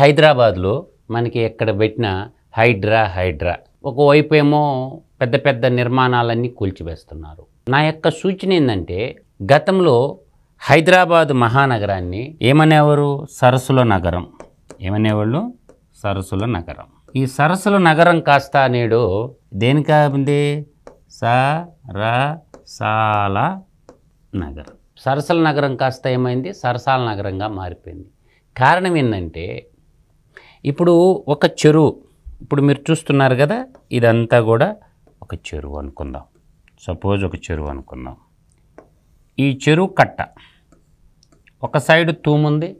హైదరాబాద్లో మనకి ఎక్కడ పెట్టిన హైడ్రా హైడ్రా ఒకవైపు ఏమో పెద్ద పెద్ద నిర్మాణాలన్నీ కూల్చివేస్తున్నారు నా యొక్క సూచన ఏంటంటే గతంలో హైదరాబాద్ మహానగరాన్ని ఏమనేవారు సరస్సుల నగరం ఏమనేవాళ్ళు సరస్సుల నగరం ఈ సరస్సుల నగరం కాస్త నేడు దేనికి ఉంది సరసాల నగరం సరసల నగరం కాస్త ఏమైంది సరసాల నగరంగా మారిపోయింది కారణం ఏంటంటే ఇప్పుడు ఒక చెరువు ఇప్పుడు మీరు చూస్తున్నారు కదా ఇదంతా కూడా ఒక చెరువు అనుకుందాం సపోజ్ ఒక చెరువు అనుకుందాం ఈ చెరువు కట్ట ఒక సైడ్ తూముంది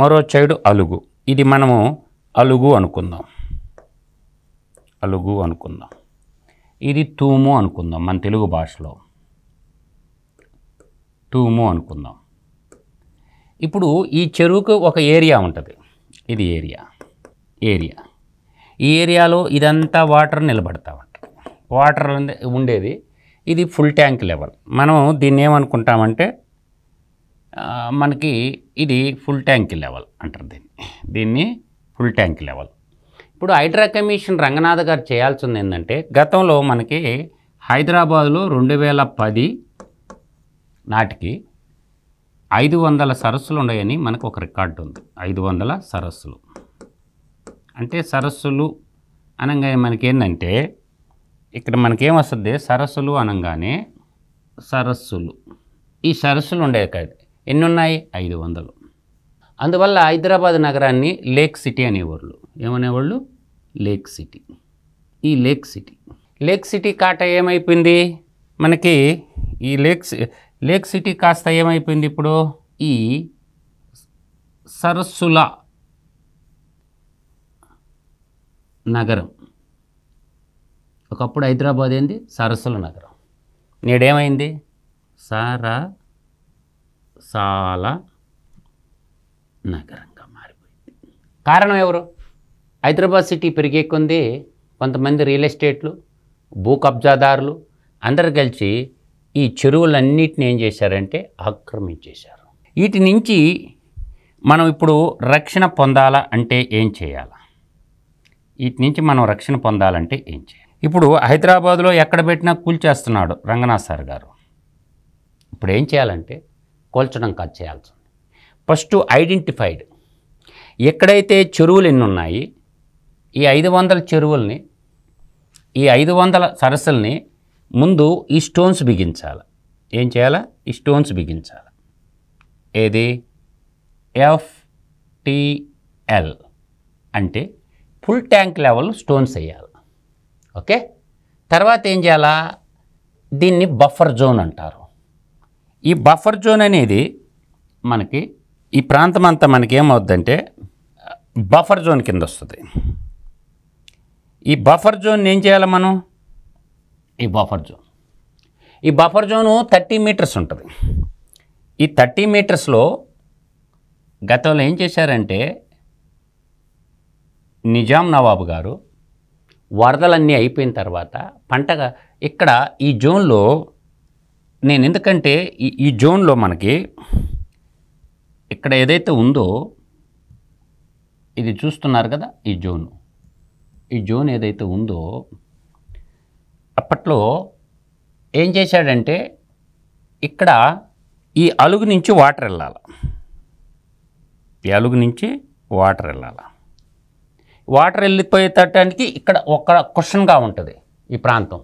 మరో సైడు అలుగు ఇది మనము అలుగు అనుకుందాం అలుగు అనుకుందాం ఇది తూము అనుకుందాం మన తెలుగు భాషలో తూము అనుకుందాం ఇప్పుడు ఈ చెరువుకు ఒక ఏరియా ఉంటుంది ఇది ఏరియా ఏరియా ఈ ఏరియాలో ఇదంతా వాటర్ నిలబడతా వాటర్ ఉండేది ఇది ఫుల్ ట్యాంక్ లెవెల్ మనం దీన్ని ఏమనుకుంటామంటే మనకి ఇది ఫుల్ ట్యాంక్ లెవెల్ అంటారు దీన్ని దీన్ని ఫుల్ ట్యాంక్ లెవెల్ ఇప్పుడు హైడ్రా కమిషన్ రంగనాథ్ గారు చేయాల్సింది ఏంటంటే గతంలో మనకి హైదరాబాదులో రెండు వేల పది నాటికి ఐదు వందల సరస్సులు ఉన్నాయని మనకు ఒక రికార్డు ఉంది ఐదు వందల సరస్సులు అంటే సరస్సులు అనగా మనకేందంటే ఇక్కడ మనకేమొస్తుంది సరస్సులు అనగానే సరస్సులు ఈ సరస్సులు ఉండేవి కాదు ఎన్ని ఉన్నాయి ఐదు వందలు అందువల్ల హైదరాబాద్ నగరాన్ని లేక్ సిటీ అనేవాళ్ళు ఏమనేవాళ్ళు లేక్ సిటీ ఈ లేక్ సిటీ లేక్ సిటీ కాట ఏమైపోయింది మనకి ఈ లేక్ లేక్ సిటీ కాస్త ఏమైపోయింది ఇప్పుడు ఈ సరస్సుల నగరం ఒకప్పుడు హైదరాబాద్ ఏంది సరస్సుల నగరం నేడేమైంది సార సాల నగరంగా మారిపోయింది కారణం ఎవరు హైదరాబాద్ సిటీ పెరిగే కొంది కొంతమంది రియల్ ఎస్టేట్లు భూ కబ్జాదారులు అందరు కలిసి ఈ చెరువులన్నిటిని ఏం చేశారంటే ఆక్రమించేశారు వీటి నుంచి మనం ఇప్పుడు రక్షణ పొందాలా అంటే ఏం చేయాలా వీటి నుంచి మనం రక్షణ పొందాలంటే ఏం చేయాలి ఇప్పుడు హైదరాబాద్లో ఎక్కడ పెట్టినా కూల్చేస్తున్నాడు రంగనాథ్ సార్ గారు ఇప్పుడు ఏం చేయాలంటే కూల్చడం కాదు చేయాల్సి ఉంది ఫస్ట్ ఐడెంటిఫైడ్ ఎక్కడైతే చెరువులు ఎన్ని ఉన్నాయి ఈ ఐదు వందల చెరువుల్ని ఈ ఐదు వందల సరస్సుల్ని ముందు ఈ స్టోన్స్ బిగించాలి ఏం చేయాలా ఈ స్టోన్స్ బిగించాలి ఏది ఎఫ్టిఎల్ అంటే ఫుల్ ట్యాంక్ లెవెల్ స్టోన్స్ వేయాలి ఓకే తర్వాత ఏం చేయాలా దీన్ని బఫర్ జోన్ అంటారు ఈ బఫర్ జోన్ అనేది మనకి ఈ ప్రాంతం అంతా మనకి ఏమవుద్దంటే బఫర్ జోన్ కింద వస్తుంది ఈ బఫర్ జోన్ ఏం చేయాలి మనం ఈ బఫర్ జోన్ ఈ బఫర్ జోను థర్టీ మీటర్స్ ఉంటుంది ఈ థర్టీ మీటర్స్లో గతంలో ఏం చేశారంటే నిజాం నవాబు గారు వరదలన్నీ అయిపోయిన తర్వాత పంటగా ఇక్కడ ఈ జోన్లో నేను ఎందుకంటే ఈ ఈ జోన్లో మనకి ఇక్కడ ఏదైతే ఉందో ఇది చూస్తున్నారు కదా ఈ జోన్ ఈ జోన్ ఏదైతే ఉందో అప్పట్లో ఏం చేశాడంటే ఇక్కడ ఈ అలుగు నుంచి వాటర్ వెళ్ళాలి ఈ అలుగు నుంచి వాటర్ వెళ్ళాలి వాటర్ తట్టడానికి ఇక్కడ ఒక క్వశ్చన్గా ఉంటుంది ఈ ప్రాంతం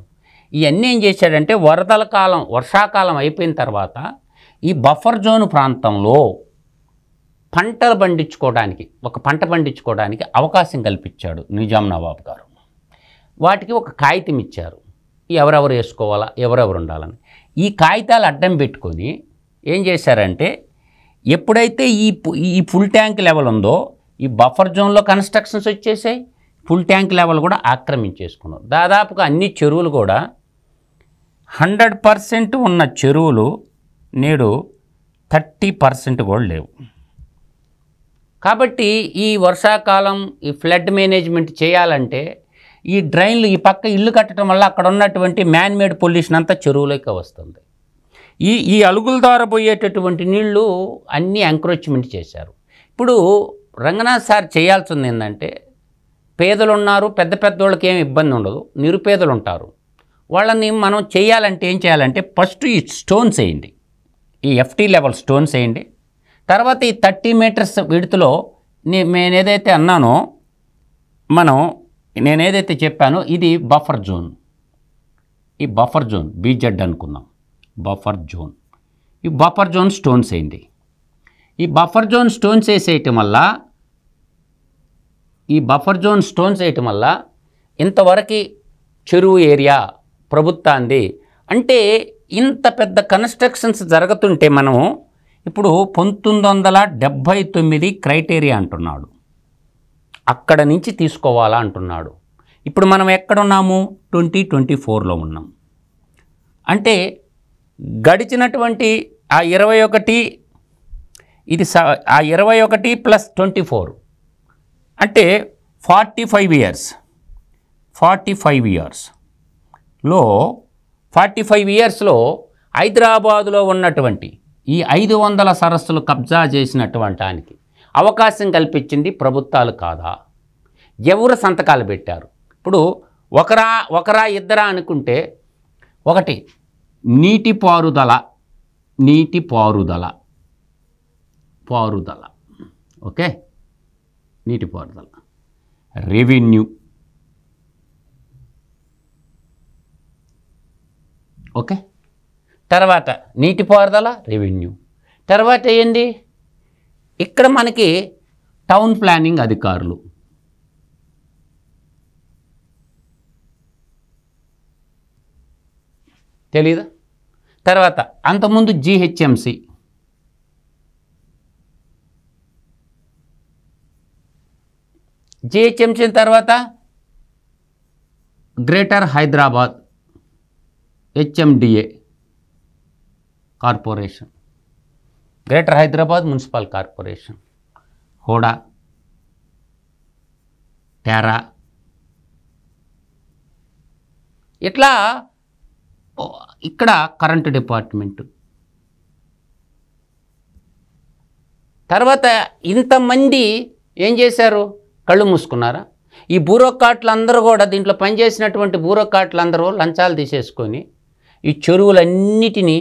ఇవన్నీ ఏం చేశాడంటే వరదల కాలం వర్షాకాలం అయిపోయిన తర్వాత ఈ బఫర్ జోన్ ప్రాంతంలో పంటలు పండించుకోవడానికి ఒక పంట పండించుకోవడానికి అవకాశం కల్పించాడు నిజాం నవాబ్ గారు వాటికి ఒక కాగితం ఇచ్చారు ఎవరెవరు వేసుకోవాలా ఎవరెవరు ఉండాలని ఈ కాగితాలు అడ్డం పెట్టుకొని ఏం చేశారంటే ఎప్పుడైతే ఈ ఈ ఫుల్ ట్యాంక్ లెవెల్ ఉందో ఈ బఫర్ జోన్లో కన్స్ట్రక్షన్స్ వచ్చేసాయి ఫుల్ ట్యాంక్ లెవెల్ కూడా ఆక్రమించేసుకున్నారు దాదాపుగా అన్ని చెరువులు కూడా హండ్రెడ్ పర్సెంట్ ఉన్న చెరువులు నేడు థర్టీ పర్సెంట్ కూడా లేవు కాబట్టి ఈ వర్షాకాలం ఈ ఫ్లడ్ మేనేజ్మెంట్ చేయాలంటే ఈ డ్రైన్లు ఈ పక్క ఇల్లు కట్టడం వల్ల అక్కడ ఉన్నటువంటి మ్యాన్మేడ్ పొల్యూషన్ అంతా చెరువులోకి వస్తుంది ఈ ఈ అలుగుల ద్వారా పోయేటటువంటి నీళ్లు అన్నీ ఎంక్రోచ్మెంట్ చేశారు ఇప్పుడు రంగనాథ్ సార్ చేయాల్సింది ఏంటంటే పేదలు ఉన్నారు పెద్ద పెద్దోళ్ళకి ఏమి ఇబ్బంది ఉండదు నిరుపేదలు ఉంటారు వాళ్ళని మనం చేయాలంటే ఏం చేయాలంటే ఫస్ట్ ఈ స్టోన్స్ వేయండి ఈ ఎఫ్టీ లెవెల్ స్టోన్స్ వేయండి తర్వాత ఈ థర్టీ మీటర్స్ విడుతులో నేను ఏదైతే అన్నానో మనం నేను ఏదైతే చెప్పానో ఇది బఫర్ జోన్ ఈ బఫర్ జోన్ బీజెడ్ అనుకుందాం బఫర్ జోన్ ఈ బఫర్ జోన్ స్టోన్స్ వేయండి ఈ బఫర్ జోన్ స్టోన్స్ వేసేయటం వల్ల ఈ బఫర్ జోన్ స్టోన్స్ వేయటం వల్ల ఇంతవరకు చెరువు ఏరియా ప్రభుత్వాంది అంటే ఇంత పెద్ద కన్స్ట్రక్షన్స్ జరుగుతుంటే మనం ఇప్పుడు పంతొమ్మిది వందల డెబ్భై తొమ్మిది క్రైటీరియా అంటున్నాడు అక్కడ నుంచి తీసుకోవాలా అంటున్నాడు ఇప్పుడు మనం ఎక్కడున్నాము ట్వంటీ ట్వంటీ ఫోర్లో ఉన్నాం అంటే గడిచినటువంటి ఆ ఇరవై ఒకటి ఇది ఆ ఇరవై ఒకటి ప్లస్ ట్వంటీ ఫోర్ అంటే forty five years forty five ఇయర్స్లో ఫార్టీ ఫైవ్ ఇయర్స్లో హైదరాబాదులో ఉన్నటువంటి ఈ ఐదు వందల సరస్సులు కబ్జా చేసినటువంటి అవకాశం కల్పించింది ప్రభుత్వాలు కాదా ఎవరు సంతకాలు పెట్టారు ఇప్పుడు ఒకరా ఒకరా ఇద్దరా అనుకుంటే ఒకటి నీటిపారుదల నీటిపారుదల పారుదల ఓకే నీటిపారుదల రెవెన్యూ ఓకే తర్వాత నీటిపారుదల రెవెన్యూ తర్వాత ఏంది ఇక్కడ మనకి టౌన్ ప్లానింగ్ అధికారులు తెలీదా తర్వాత అంతకుముందు జిహెచ్ఎంసి జిహెచ్ఎంసీ తర్వాత greater Hyderabad HMDA corporation greater Hyderabad municipal corporation హోడా టెరా ఇట్లా ఇక్కడ కరెంటు డిపార్ట్మెంటు తర్వాత ఇంతమంది ఏం చేశారు కళ్ళు మూసుకున్నారా ఈ బూరోకాట్లందరూ కూడా దీంట్లో పనిచేసినటువంటి బూరోకాట్లందరూ లంచాలు తీసేసుకొని ఈ చెరువులన్నిటినీ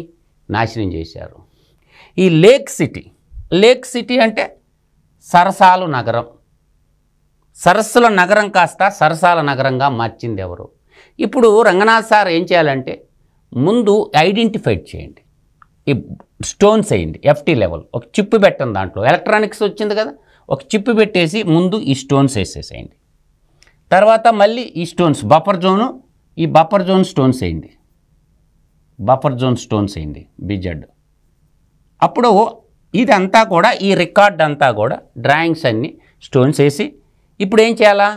నాశనం చేశారు ఈ లేక్ సిటీ లేక్ సిటీ అంటే సరసాలు నగరం సరస్సుల నగరం కాస్త సరసాల నగరంగా మార్చింది ఎవరు ఇప్పుడు రంగనాథ్ సార్ ఏం చేయాలంటే ముందు ఐడెంటిఫై చేయండి ఈ స్టోన్స్ అయ్యింది ఎఫ్టీ లెవెల్ ఒక చిప్పు పెట్టండి దాంట్లో ఎలక్ట్రానిక్స్ వచ్చింది కదా ఒక చిప్ పెట్టేసి ముందు ఈ స్టోన్స్ వేసేసేయండి తర్వాత మళ్ళీ ఈ స్టోన్స్ బఫర్ జోను ఈ బఫర్ జోన్ స్టోన్స్ వేయండి బఫర్ జోన్ స్టోన్స్ వేయండి బిజెడ్ అప్పుడు ఇదంతా కూడా ఈ రికార్డ్ అంతా కూడా డ్రాయింగ్స్ అన్నీ స్టోన్స్ వేసి ఇప్పుడు ఏం చేయాలా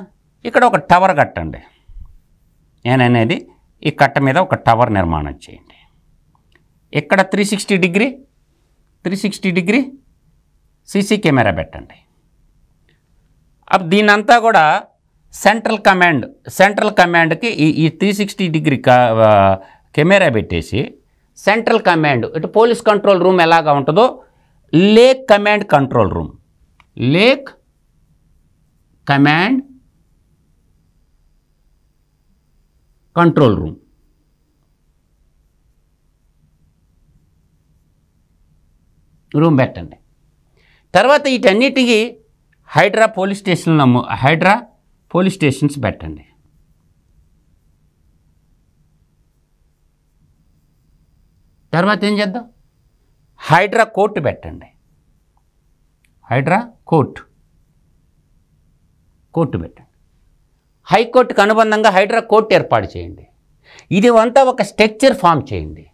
ఇక్కడ ఒక టవర్ కట్టండి నేననేది ఈ కట్ట మీద ఒక టవర్ నిర్మాణం చేయండి ఇక్కడ three sixty degree three sixty degree CC camera పెట్టండి అప్పుడు దీనంతా కూడా సెంట్రల్ కమాండ్ సెంట్రల్ కమాండ్కి ఈ ఈ త్రీ సిక్స్టీ డిగ్రీ కెమెరా పెట్టేసి సెంట్రల్ కమాండ్ ఇటు పోలీస్ కంట్రోల్ రూమ్ ఎలాగా ఉంటుందో lake command control room lake command control room room పెట్టండి తర్వాత వీటన్నిటికీ హైడ్రా పోలీస్ స్టేషన్లో హైడ్రా పోలీస్ స్టేషన్స్ పెట్టండి తర్వాత ఏం చేద్దాం హైడ్రా కోర్టు పెట్టండి హైడ్రా కోర్టు కోర్టు పెట్టండి హైకోర్టుకు అనుబంధంగా హైడ్రా కోర్టు ఏర్పాటు చేయండి ఇది అంతా ఒక స్ట్రక్చర్ ఫామ్ చేయండి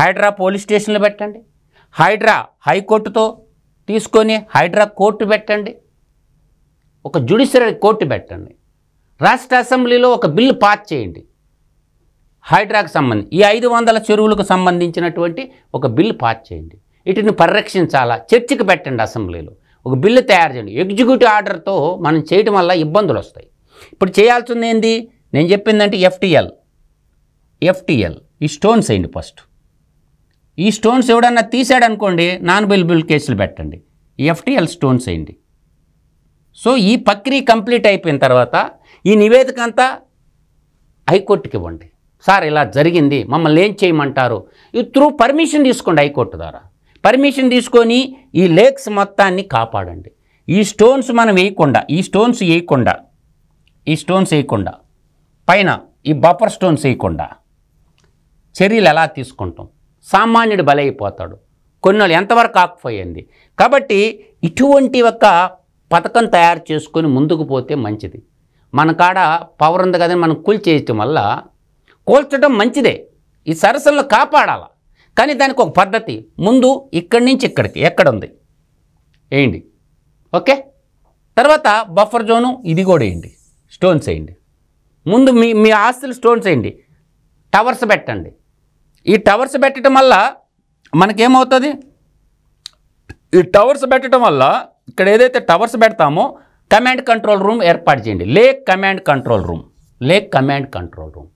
హైడ్రా పోలీస్ స్టేషన్లు పెట్టండి హైడ్రా హైకోర్టుతో తీసుకొని హైడ్రా కోర్టు పెట్టండి ఒక జ్యుడిషియరీ కోర్టు పెట్టండి రాష్ట్ర అసెంబ్లీలో ఒక బిల్లు పాస్ చేయండి హైడ్రాకు సంబంధించి ఈ ఐదు వందల చెరువులకు సంబంధించినటువంటి ఒక బిల్లు పాస్ చేయండి వీటిని పరిరక్షించాలా చర్చకు పెట్టండి అసెంబ్లీలో ఒక బిల్లు తయారు చేయండి ఎగ్జిక్యూటివ్ ఆర్డర్తో మనం చేయటం వల్ల ఇబ్బందులు వస్తాయి ఇప్పుడు చేయాల్సింది ఏంది నేను చెప్పిందంటే ఎఫ్టిఎల్ ఎఫ్టిఎల్ ఈ స్టోన్స్ వేయండి ఫస్ట్ ఈ స్టోన్స్ ఎవడన్నా తీసాడనుకోండి నాన్ బిల్ బిల్ కేసులు పెట్టండి ఎఫ్టిఎల్ స్టోన్స్ వేయండి సో ఈ ప్రక్రియ కంప్లీట్ అయిపోయిన తర్వాత ఈ నివేదిక అంతా హైకోర్టుకి ఇవ్వండి సార్ ఇలా జరిగింది మమ్మల్ని ఏం చేయమంటారు త్రూ పర్మిషన్ తీసుకోండి హైకోర్టు ద్వారా పర్మిషన్ తీసుకొని ఈ లేక్స్ మొత్తాన్ని కాపాడండి ఈ స్టోన్స్ మనం వేయకుండా ఈ స్టోన్స్ వేయకుండా ఈ స్టోన్స్ వేయకుండా పైన ఈ బఫర్ స్టోన్స్ వేయకుండా చర్యలు ఎలా తీసుకుంటాం సామాన్యుడు బలైపోతాడు కొన్నాళ్ళు ఎంతవరకు ఆకుపోయింది కాబట్టి ఇటువంటి ఒక పథకం తయారు చేసుకొని ముందుకు పోతే మంచిది మన కాడ పవర్ ఉంది కదని మనం కూల్ చేయటం వల్ల కూల్చడం మంచిదే ఈ సరస్సులను కాపాడాల కానీ దానికి ఒక పద్ధతి ముందు ఇక్కడి నుంచి ఇక్కడికి ఎక్కడ ఉంది వేయండి ఓకే తర్వాత బఫర్ జోను ఇది కూడా వేయండి స్టోన్స్ వేయండి ముందు మీ మీ ఆస్తులు స్టోన్స్ వేయండి టవర్స్ పెట్టండి ఈ టవర్స్ పెట్టడం వల్ల మనకేమవుతుంది ఈ టవర్స్ పెట్టడం వల్ల ఇక్కడ ఏదైతే టవర్స్ పెడతామో కమాండ్ కంట్రోల్ రూమ్ ఏర్పాటు చేయండి lake command control room lake command control room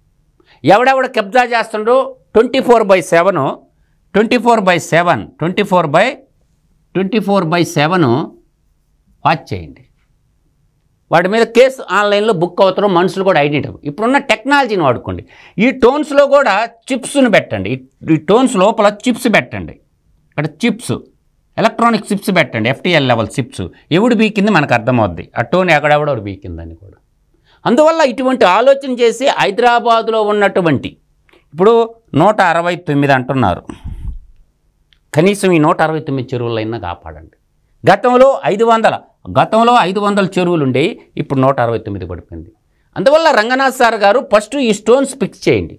ఎవడెవడ కబ్జా చేస్తుండో twenty four by seven twenty four by seven twenty four by twenty four by seven watch చేయండి వాటి మీద కేసు ఆన్లైన్లో బుక్ అవుతారు మనుషులు కూడా ఐడెంటిఫై ఇప్పుడున్న టెక్నాలజీని వాడుకోండి ఈ టోన్స్లో కూడా చిప్స్ను పెట్టండి ఈ టోన్స్ లోపల చిప్స్ పెట్టండి ఇక్కడ చిప్స్ ఎలక్ట్రానిక్ చిప్స్ పెట్టండి ఎఫ్టీఎల్ లెవెల్ చిప్స్ ఎవడు బీకింది మనకు అర్థమవుద్ది అట్టోని ఎక్కడెవడోడు బీకిందని కూడా అందువల్ల ఇటువంటి ఆలోచన చేసి హైదరాబాదులో ఉన్నటువంటి ఇప్పుడు నూట అరవై తొమ్మిది అంటున్నారు కనీసం ఈ నూట అరవై తొమ్మిది చెరువులైనా కాపాడండి గతంలో ఐదు వందల గతంలో ఐదు వందల చెరువులు ఉండేవి ఇప్పుడు నూట అరవై తొమ్మిది పడిపోయింది అందువల్ల రంగనాథ్ సార్ గారు ఫస్ట్ ఈ స్టోన్స్ ఫిక్స్ చేయండి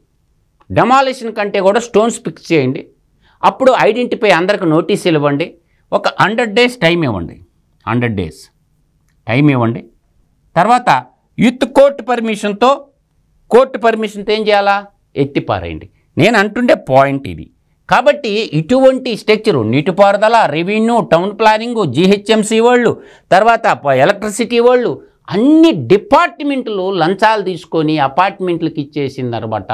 డెమాలిషన్ కంటే కూడా స్టోన్స్ ఫిక్స్ చేయండి అప్పుడు ఐడెంటిఫై అందరికి నోటీసులు ఇవ్వండి ఒక హండ్రెడ్ డేస్ టైం ఇవ్వండి హండ్రెడ్ డేస్ టైం ఇవ్వండి తర్వాత యుత్ కోర్టు పర్మిషన్తో కోర్టు పర్మిషన్తో ఏం చేయాలా ఎత్తిపారేయండి నేను అంటుండే పాయింట్ ఇది కాబట్టి ఇటువంటి స్ట్రక్చరు నీటిపారుదల రెవెన్యూ టౌన్ ప్లానింగు జీహెచ్ఎంసీ వాళ్ళు తర్వాత ఎలక్ట్రిసిటీ వాళ్ళు అన్ని డిపార్ట్మెంట్లు లంచాలు తీసుకొని అపార్ట్మెంట్లకు ఇచ్చేసిందనమాట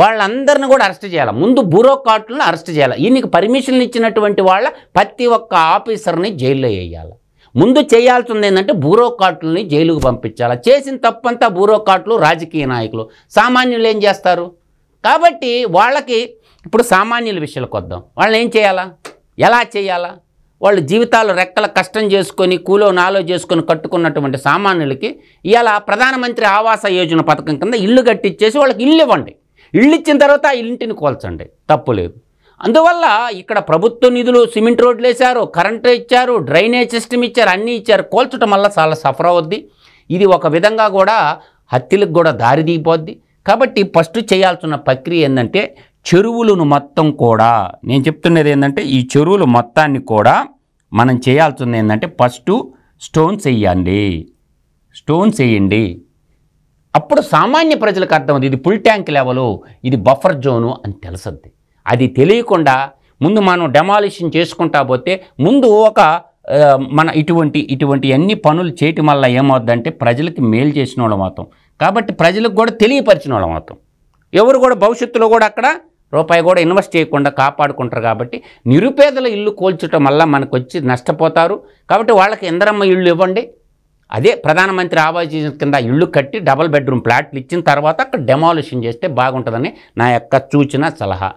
వాళ్ళందరిని కూడా అరెస్ట్ చేయాలి ముందు బ్యూరోక్రాట్లను అరెస్ట్ చేయాలి ఈయనకి పర్మిషన్లు ఇచ్చినటువంటి వాళ్ళ ప్రతి ఒక్క ఆఫీసర్ని జైల్లో వేయాలి ముందు చేయాల్సింది ఏంటంటే బ్యూరోక్రాట్లని జైలుకు పంపించాలి చేసిన తప్పంతా బ్యూరోక్రాట్లు రాజకీయ నాయకులు సామాన్యులు ఏం చేస్తారు కాబట్టి వాళ్ళకి ఇప్పుడు సామాన్యుల విషయాలకు వద్దాం వాళ్ళని ఏం చేయాలా ఎలా చేయాలా వాళ్ళు జీవితాలు రెక్కల కష్టం చేసుకొని కూలో నాలో చేసుకొని కట్టుకున్నటువంటి సామాన్యులకి ఇవాళ ప్రధానమంత్రి ఆవాస యోజన పథకం కింద ఇల్లు కట్టించేసి వాళ్ళకి ఇల్లు ఇవ్వండి ఇల్లు ఇచ్చిన తర్వాత ఆ ఇంటిని కోల్చండి తప్పు లేదు అందువల్ల ఇక్కడ ప్రభుత్వ నిధులు సిమెంట్ రోడ్లు వేశారు కరెంటు ఇచ్చారు డ్రైనేజ్ సిస్టమ్ ఇచ్చారు అన్నీ ఇచ్చారు కోల్చడం వల్ల చాలా సఫర్ అవుద్ది ఇది ఒక విధంగా కూడా హత్యలకు కూడా దారి కాబట్టి ఫస్ట్ చేయాల్సిన ప్రక్రియ ఏంటంటే చెరువులను మొత్తం కూడా నేను చెప్తున్నది ఏంటంటే ఈ చెరువులు మొత్తాన్ని కూడా మనం చేయాల్సింది ఏంటంటే ఫస్ట్ స్టోన్స్ వేయండి స్టోన్స్ వేయండి అప్పుడు సామాన్య ప్రజలకు అర్థమవుతుంది ఇది ఫుల్ ట్యాంక్ లెవెలు ఇది బఫర్ జోను అని తెలుసుద్ది అది తెలియకుండా ముందు మనం డెమాలిషన్ చేసుకుంటా పోతే ముందు ఒక మన ఇటువంటి ఇటువంటి అన్ని పనులు చేయటం వల్ల ఏమవుద్దంటే ప్రజలకి మేలు చేసిన వాళ్ళం అవుతాం కాబట్టి ప్రజలకు కూడా తెలియపరిచిన వాళ్ళం అవుతాం ఎవరు కూడా భవిష్యత్తులో కూడా అక్కడ రూపాయి కూడా ఇన్వెస్ట్ చేయకుండా కాపాడుకుంటారు కాబట్టి నిరుపేదల ఇల్లు కోల్చటం వల్ల మనకు వచ్చి నష్టపోతారు కాబట్టి వాళ్ళకి ఇందరమ్మ ఇళ్ళు ఇవ్వండి అదే ప్రధానమంత్రి ఆవాస్ యోజన కింద ఇళ్ళు కట్టి డబల్ బెడ్రూమ్ ఫ్లాట్లు ఇచ్చిన తర్వాత అక్కడ డెమాలిషన్ చేస్తే బాగుంటుందని నా యొక్క సూచన సలహా